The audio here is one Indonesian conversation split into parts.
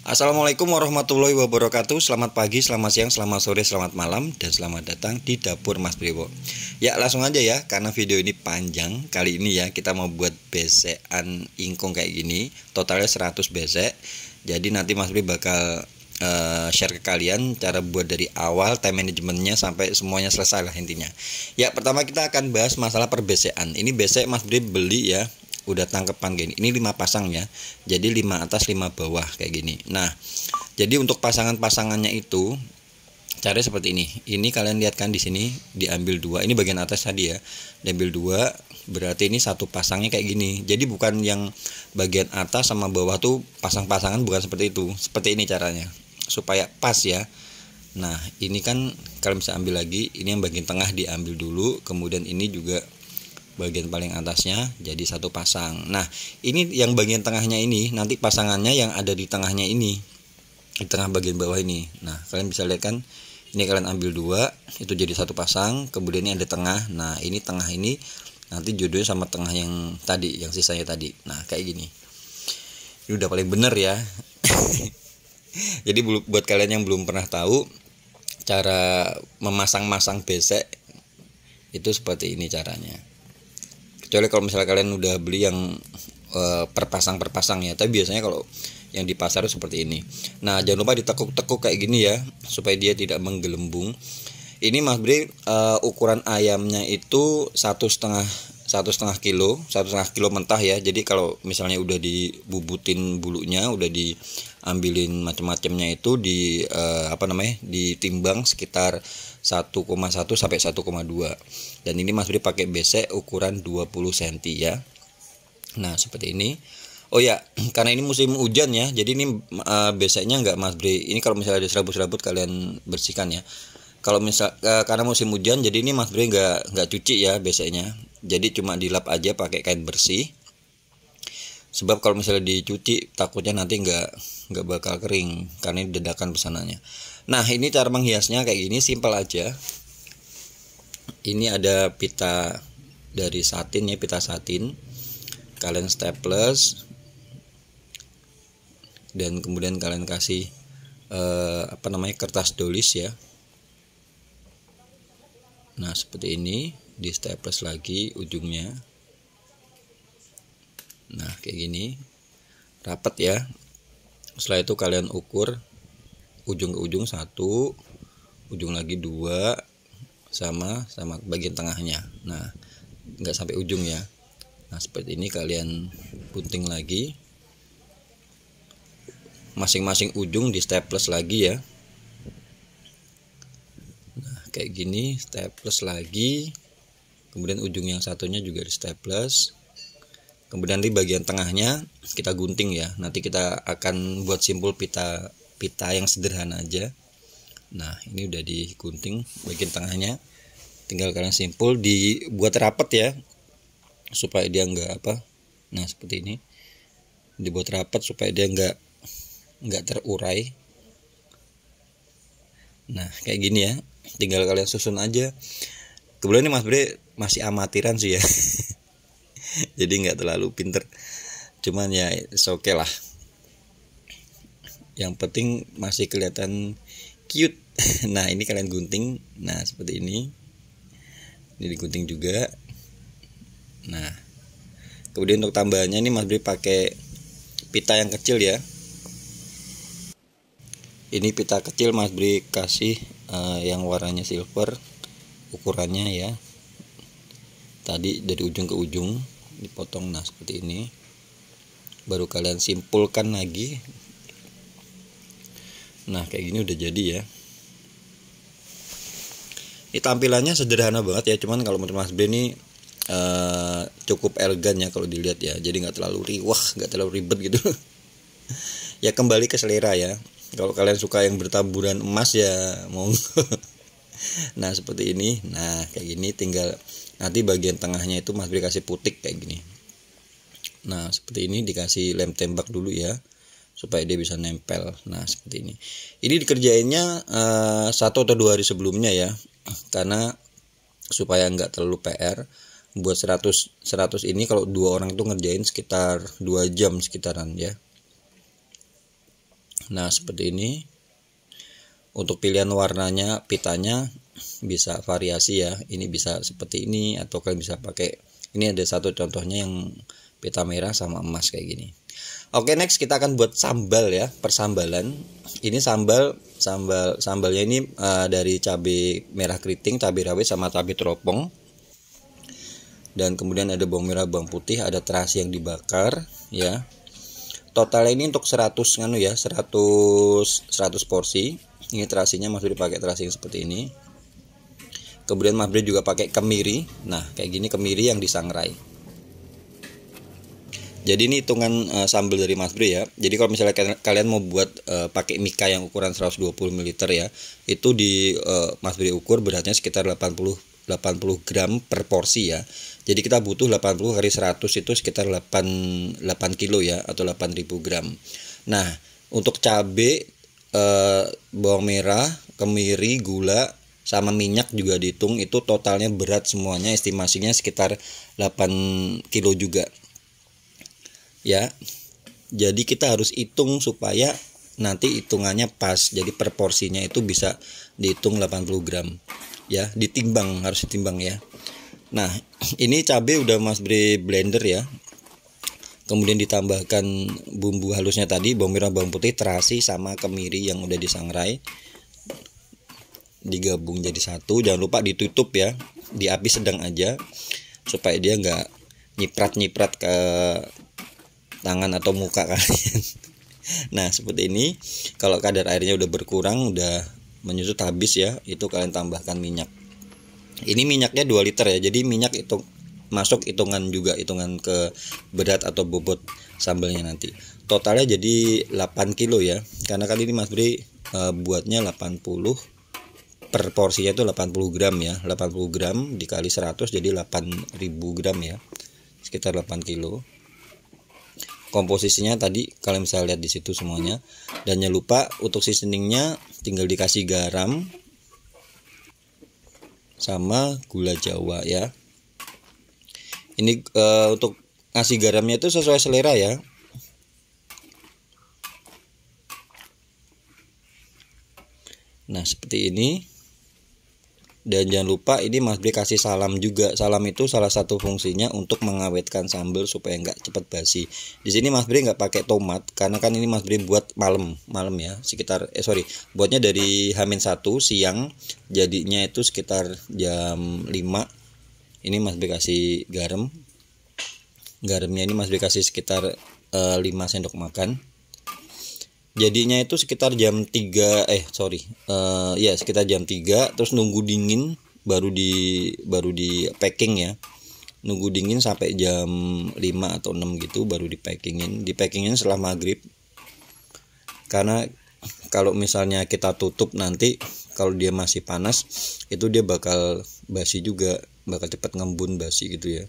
Assalamualaikum warahmatullahi wabarakatuh Selamat pagi, selamat siang, selamat sore, selamat malam Dan selamat datang di Dapur Mas Priwo Ya langsung aja ya Karena video ini panjang Kali ini ya kita mau buat besekan ingkung kayak gini Totalnya 100 besek Jadi nanti Mas Pri bakal uh, share ke kalian cara buat dari awal time managementnya sampai semuanya selesai lah intinya ya pertama kita akan bahas masalah perbesekan ini besek mas Pri beli ya udah tangkepan gini ini lima pasang ya jadi lima atas lima bawah kayak gini nah jadi untuk pasangan-pasangannya itu caranya seperti ini ini kalian lihat kan di sini diambil dua ini bagian atas tadi ya diambil dua berarti ini satu pasangnya kayak gini jadi bukan yang bagian atas sama bawah tuh pasang-pasangan bukan seperti itu seperti ini caranya supaya pas ya nah ini kan kalian bisa ambil lagi ini yang bagian tengah diambil dulu kemudian ini juga bagian paling atasnya jadi satu pasang. Nah, ini yang bagian tengahnya ini nanti pasangannya yang ada di tengahnya ini di tengah bagian bawah ini. Nah, kalian bisa lihat kan ini kalian ambil dua itu jadi satu pasang, kemudian ini ada tengah. Nah, ini tengah ini nanti jodohnya sama tengah yang tadi yang sisanya tadi. Nah, kayak gini. Ini udah paling bener ya. jadi buat kalian yang belum pernah tahu cara memasang-masang besek itu seperti ini caranya kecuali kalau misalnya kalian udah beli yang uh, eh, perpasang pasang ya tapi biasanya kalau yang di pasar seperti ini nah jangan lupa ditekuk-tekuk kayak gini ya supaya dia tidak menggelembung ini Mas Bri uh, eh, ukuran ayamnya itu satu setengah satu setengah kilo satu setengah kilo mentah ya jadi kalau misalnya udah dibubutin bulunya udah diambilin macam-macamnya itu di eh, apa namanya ditimbang sekitar 1,1 sampai 1,2 dan ini Mas Budi pakai besek ukuran 20 cm ya nah seperti ini Oh ya, karena ini musim hujan ya, jadi ini uh, eh, biasanya nggak Mas Bri. Ini kalau misalnya ada serabut-serabut kalian bersihkan ya. Kalau misal uh, karena musim hujan, jadi ini Mas Bri nggak nggak cuci ya biasanya jadi cuma dilap aja pakai kain bersih sebab kalau misalnya dicuci takutnya nanti nggak nggak bakal kering karena ini dedakan pesanannya nah ini cara menghiasnya kayak gini simpel aja ini ada pita dari satin ya pita satin kalian staples dan kemudian kalian kasih eh, apa namanya kertas dolis ya nah seperti ini di staples lagi ujungnya nah kayak gini rapat ya setelah itu kalian ukur ujung ke ujung satu ujung lagi dua sama sama bagian tengahnya nah nggak sampai ujung ya nah seperti ini kalian gunting lagi masing-masing ujung di staples lagi ya nah kayak gini staples lagi kemudian ujung yang satunya juga di staples kemudian di bagian tengahnya kita gunting ya nanti kita akan buat simpul pita pita yang sederhana aja nah ini udah digunting bagian tengahnya tinggal kalian simpul dibuat rapet ya supaya dia nggak apa nah seperti ini dibuat rapat supaya dia nggak nggak terurai nah kayak gini ya tinggal kalian susun aja kemudian ini mas Bre masih amatiran sih ya jadi nggak terlalu pinter cuman ya oke okay lah yang penting masih kelihatan cute nah ini kalian gunting nah seperti ini ini digunting juga nah kemudian untuk tambahannya ini mas Bri pakai pita yang kecil ya ini pita kecil mas Bri kasih uh, yang warnanya silver ukurannya ya tadi dari ujung ke ujung dipotong nah seperti ini baru kalian simpulkan lagi nah kayak gini udah jadi ya ini tampilannya sederhana banget ya cuman kalau menurut Mas Benny ini uh, cukup elegan ya kalau dilihat ya jadi nggak terlalu riwah nggak terlalu ribet gitu ya kembali ke selera ya kalau kalian suka yang bertaburan emas ya mau nah seperti ini nah kayak gini tinggal nanti bagian tengahnya itu mas Bri kasih putik kayak gini nah seperti ini dikasih lem tembak dulu ya supaya dia bisa nempel nah seperti ini ini dikerjainnya uh, satu atau dua hari sebelumnya ya karena supaya nggak terlalu PR buat 100 100 ini kalau dua orang itu ngerjain sekitar dua jam sekitaran ya nah seperti ini untuk pilihan warnanya pitanya bisa variasi ya ini bisa seperti ini atau kalian bisa pakai ini ada satu contohnya yang pita merah sama emas kayak gini oke next kita akan buat sambal ya persambalan ini sambal sambal sambalnya ini uh, dari cabai merah keriting cabai rawit sama cabai teropong dan kemudian ada bawang merah bawang putih ada terasi yang dibakar ya totalnya ini untuk 100 nganu ya 100 100 porsi ini terasinya Mas Bri pakai terasi seperti ini kemudian Mas Bri juga pakai kemiri nah kayak gini kemiri yang disangrai jadi ini hitungan uh, sambal dari Mas Bri ya. Jadi kalau misalnya kalian mau buat uh, pakai mika yang ukuran 120 ml ya, itu di uh, Mas Bri ukur beratnya sekitar 80 80 gram per porsi ya. Jadi kita butuh 80 kali 100 itu sekitar 8 8 kilo ya atau 8000 gram. Nah, untuk cabai Eh, bawang merah, kemiri, gula, sama minyak juga dihitung itu totalnya berat semuanya estimasinya sekitar 8 kilo juga ya jadi kita harus hitung supaya nanti hitungannya pas jadi proporsinya itu bisa dihitung 80 gram ya ditimbang harus ditimbang ya nah ini cabai udah mas beri blender ya kemudian ditambahkan bumbu halusnya tadi bawang merah bawang putih terasi sama kemiri yang udah disangrai digabung jadi satu jangan lupa ditutup ya di api sedang aja supaya dia nggak nyiprat nyiprat ke tangan atau muka kalian nah seperti ini kalau kadar airnya udah berkurang udah menyusut habis ya itu kalian tambahkan minyak ini minyaknya 2 liter ya jadi minyak itu masuk hitungan juga hitungan ke berat atau bobot sambalnya nanti totalnya jadi 8 kilo ya karena kali ini Mas Bri e, buatnya 80 per porsinya itu 80 gram ya 80 gram dikali 100 jadi 8000 gram ya sekitar 8 kilo komposisinya tadi kalian bisa lihat di situ semuanya dan jangan lupa untuk seasoningnya tinggal dikasih garam sama gula jawa ya ini uh, untuk ngasih garamnya itu sesuai selera ya nah seperti ini dan jangan lupa ini Mas Bri kasih salam juga salam itu salah satu fungsinya untuk mengawetkan sambal supaya nggak cepat basi di sini Mas Bri nggak pakai tomat karena kan ini Mas Bri buat malam malam ya sekitar eh sorry buatnya dari Hamin satu siang jadinya itu sekitar jam 5 ini Mas B kasih garam garamnya ini Mas B kasih sekitar uh, eh, 5 sendok makan jadinya itu sekitar jam 3 eh sorry uh, ya sekitar jam 3 terus nunggu dingin baru di baru di packing ya nunggu dingin sampai jam 5 atau 6 gitu baru di packingin di packingin setelah maghrib karena kalau misalnya kita tutup nanti kalau dia masih panas itu dia bakal basi juga bakal cepat ngembun basi gitu ya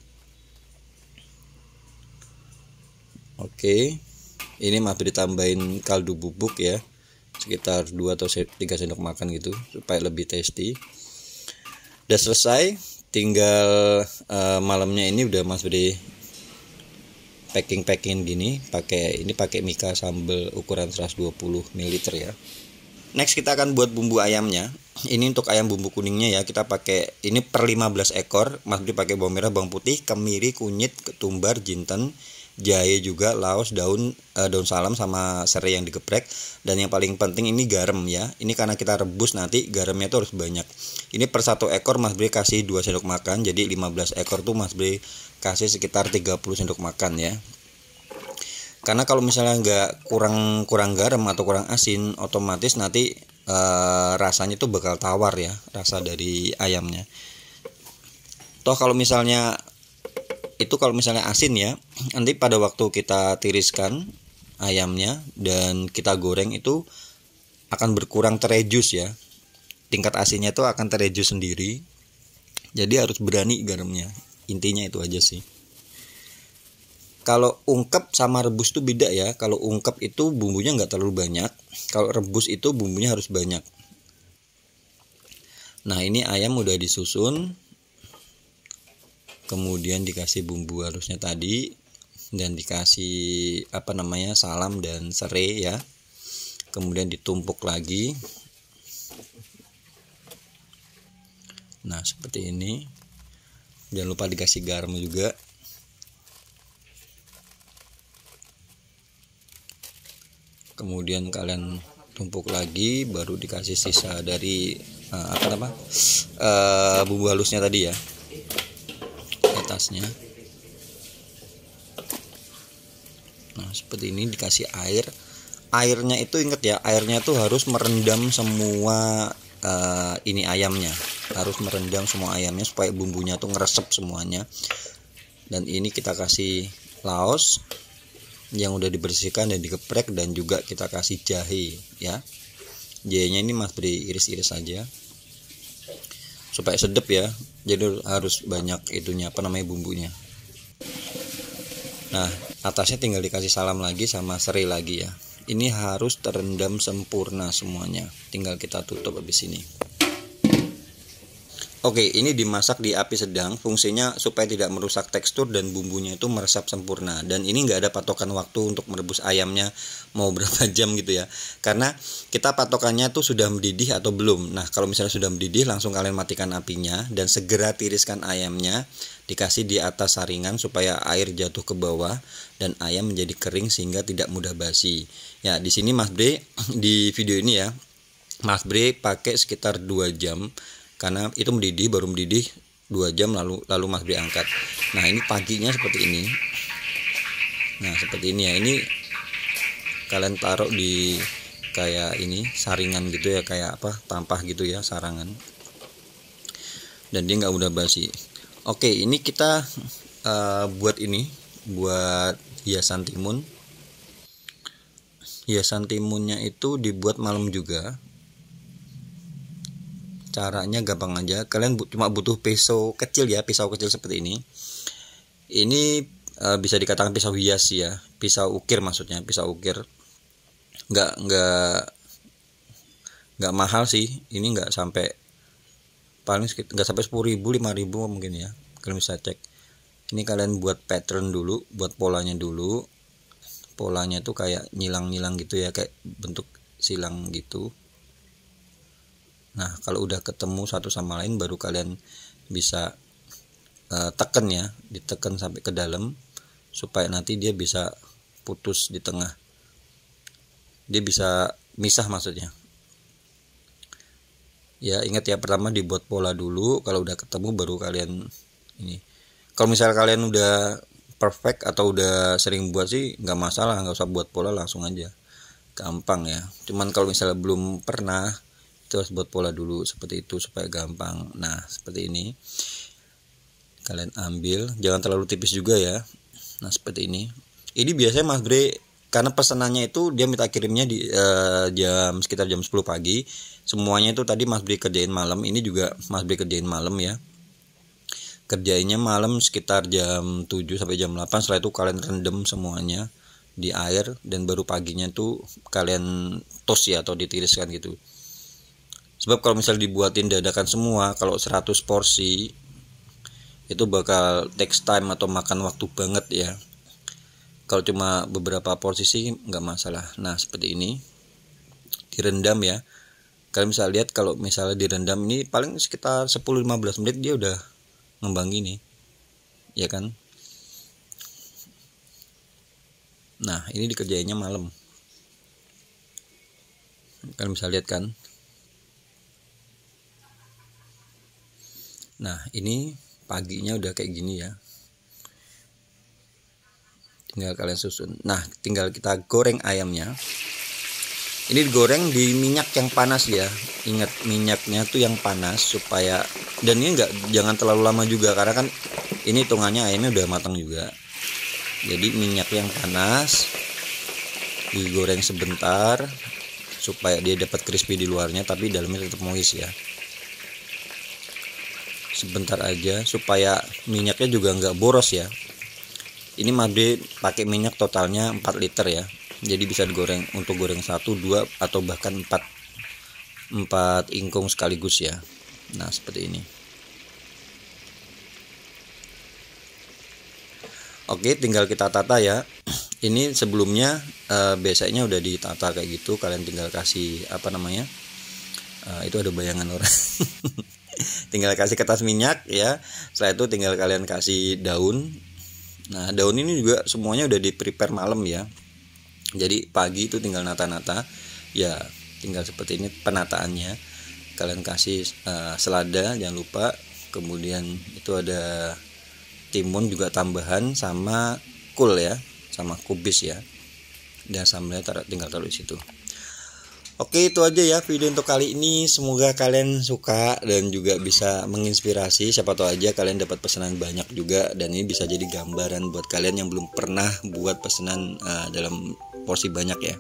oke ini masih ditambahin kaldu bubuk ya sekitar 2 atau 3 sendok makan gitu supaya lebih tasty udah selesai tinggal uh, malamnya ini udah masuk di packing packing gini pakai ini pakai mika sambal ukuran 120 ml ya next kita akan buat bumbu ayamnya ini untuk ayam bumbu kuningnya ya kita pakai ini per 15 ekor Mas Budi pakai bawang merah bawang putih kemiri kunyit ketumbar jinten jahe juga laos daun eh, daun salam sama serai yang digeprek dan yang paling penting ini garam ya ini karena kita rebus nanti garamnya itu harus banyak ini per satu ekor Mas Budi kasih 2 sendok makan jadi 15 ekor tuh Mas Budi kasih sekitar 30 sendok makan ya karena kalau misalnya nggak kurang kurang garam atau kurang asin otomatis nanti uh, rasanya itu bakal tawar ya rasa dari ayamnya toh kalau misalnya itu kalau misalnya asin ya nanti pada waktu kita tiriskan ayamnya dan kita goreng itu akan berkurang terejus ya tingkat asinnya itu akan terejus sendiri jadi harus berani garamnya intinya itu aja sih kalau ungkep sama rebus tuh beda ya kalau ungkep itu bumbunya nggak terlalu banyak kalau rebus itu bumbunya harus banyak nah ini ayam udah disusun kemudian dikasih bumbu harusnya tadi dan dikasih apa namanya salam dan serai ya kemudian ditumpuk lagi nah seperti ini jangan lupa dikasih garam juga kemudian kalian tumpuk lagi baru dikasih sisa dari uh, apa nama uh, bumbu halusnya tadi ya atasnya nah seperti ini dikasih air airnya itu inget ya airnya itu harus merendam semua uh, ini ayamnya harus merendam semua ayamnya supaya bumbunya tuh ngeresep semuanya dan ini kita kasih laos yang udah dibersihkan dan dikeprek dan juga kita kasih jahe ya jahenya ini mas beri iris-iris supaya sedep ya jadi harus banyak itunya apa namanya bumbunya nah atasnya tinggal dikasih salam lagi sama seri lagi ya ini harus terendam sempurna semuanya tinggal kita tutup habis ini Oke, ini dimasak di api sedang, fungsinya supaya tidak merusak tekstur dan bumbunya itu meresap sempurna. Dan ini nggak ada patokan waktu untuk merebus ayamnya mau berapa jam gitu ya. Karena kita patokannya tuh sudah mendidih atau belum. Nah, kalau misalnya sudah mendidih, langsung kalian matikan apinya dan segera tiriskan ayamnya. Dikasih di atas saringan supaya air jatuh ke bawah dan ayam menjadi kering sehingga tidak mudah basi. Ya, di sini Mas Bre di video ini ya, Mas Bre pakai sekitar 2 jam karena itu mendidih baru mendidih dua jam lalu lalu mas diangkat nah ini paginya seperti ini nah seperti ini ya ini kalian taruh di kayak ini saringan gitu ya kayak apa tampah gitu ya sarangan dan dia nggak udah basi oke ini kita uh, buat ini buat hiasan timun hiasan timunnya itu dibuat malam juga caranya gampang aja kalian bu cuma butuh pisau kecil ya pisau kecil seperti ini ini e, bisa dikatakan pisau hias ya pisau ukir maksudnya pisau ukir nggak nggak nggak mahal sih ini nggak sampai paling nggak sampai sepuluh ribu lima ribu mungkin ya kalian bisa cek ini kalian buat pattern dulu buat polanya dulu polanya tuh kayak nyilang-nyilang gitu ya kayak bentuk silang gitu Nah, kalau udah ketemu satu sama lain baru kalian bisa uh, eh, tekan ya, diteken sampai ke dalam supaya nanti dia bisa putus di tengah. Dia bisa misah maksudnya. Ya, ingat ya pertama dibuat pola dulu, kalau udah ketemu baru kalian ini. Kalau misal kalian udah perfect atau udah sering buat sih nggak masalah, nggak usah buat pola langsung aja. Gampang ya. Cuman kalau misalnya belum pernah kita harus buat pola dulu seperti itu supaya gampang nah seperti ini kalian ambil jangan terlalu tipis juga ya nah seperti ini ini biasanya Mas Bre karena pesanannya itu dia minta kirimnya di uh, jam sekitar jam 10 pagi semuanya itu tadi Mas Bri kerjain malam ini juga Mas Bri kerjain malam ya kerjainnya malam sekitar jam 7 sampai jam 8 setelah itu kalian rendam semuanya di air dan baru paginya tuh kalian tos ya atau ditiriskan gitu sebab kalau misal dibuatin dadakan semua kalau 100 porsi itu bakal take time atau makan waktu banget ya kalau cuma beberapa porsi sih nggak masalah nah seperti ini direndam ya kalian bisa lihat kalau misalnya direndam ini paling sekitar 10-15 menit dia udah ngembang gini ya kan nah ini dikerjainnya malam kalian bisa lihat kan Nah, ini paginya udah kayak gini ya. Tinggal kalian susun. Nah, tinggal kita goreng ayamnya. Ini digoreng di minyak yang panas ya. Ingat minyaknya tuh yang panas supaya dan ini enggak jangan terlalu lama juga karena kan ini hitungannya ayamnya udah matang juga. Jadi minyak yang panas digoreng sebentar supaya dia dapat crispy di luarnya tapi dalamnya tetap moist ya sebentar aja supaya minyaknya juga nggak boros ya ini made pakai minyak totalnya 4 liter ya jadi bisa digoreng untuk goreng 1 2 atau bahkan 4 4 ingkung sekaligus ya nah seperti ini Oke tinggal kita tata ya ini sebelumnya e, eh, biasanya udah ditata kayak gitu kalian tinggal kasih apa namanya e, itu ada bayangan orang tinggal kasih kertas minyak ya setelah itu tinggal kalian kasih daun nah daun ini juga semuanya udah di prepare malam ya jadi pagi itu tinggal nata-nata ya tinggal seperti ini penataannya kalian kasih uh, selada jangan lupa kemudian itu ada timun juga tambahan sama kul ya sama kubis ya dan sambalnya tinggal taruh di situ Oke itu aja ya video untuk kali ini Semoga kalian suka dan juga bisa menginspirasi Siapa tahu aja kalian dapat pesanan banyak juga Dan ini bisa jadi gambaran buat kalian yang belum pernah buat pesanan uh, dalam porsi banyak ya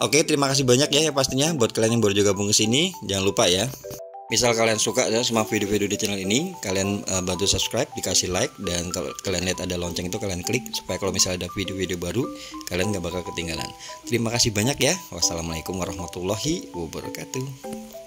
Oke terima kasih banyak ya, ya, pastinya Buat kalian yang baru juga gabung ke sini Jangan lupa ya misal kalian suka ya semua video-video di channel ini kalian uh, bantu subscribe dikasih like dan kalau kalian lihat ada lonceng itu kalian klik supaya kalau misalnya ada video-video baru kalian nggak bakal ketinggalan terima kasih banyak ya wassalamualaikum warahmatullahi wabarakatuh